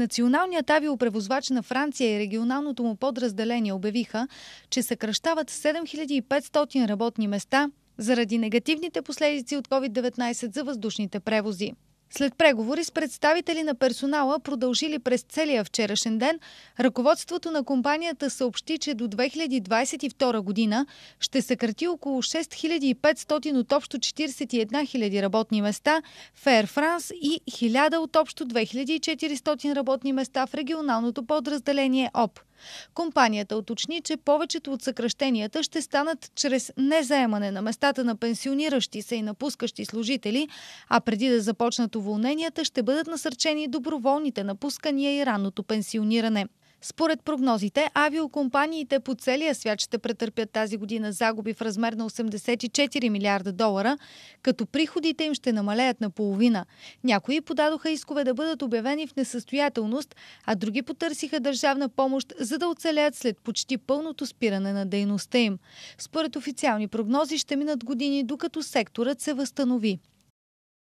Националният авиопревозвач на Франция и регионалното му подразделение обявиха, че съкръщават 7500 работни места заради негативните последици от COVID-19 за въздушните превози. След преговори с представители на персонала, продължили през целия вчерашен ден, ръководството на компанията съобщи, че до 2022 година ще съкрати около 6500 от общо 41 000 работни места в Air France и 1000 от общо 2400 работни места в регионалното подразделение ОП. Компанията уточни, че повечето от съкръщенията ще станат чрез незаемане на местата на пенсиониращи се и напускащи служители, а преди да започнат уволненията ще бъдат насърчени доброволните напускания и ранното пенсиониране. Според прогнозите, авиокомпаниите по целия свят ще претърпят тази година загуби в размер на 84 милиарда долара, като приходите им ще намалеят на половина. Някои подадоха искове да бъдат обявени в несъстоятелност, а други потърсиха държавна помощ, за да оцелеят след почти пълното спиране на дейността им. Според официални прогнози ще минат години, докато секторът се възстанови.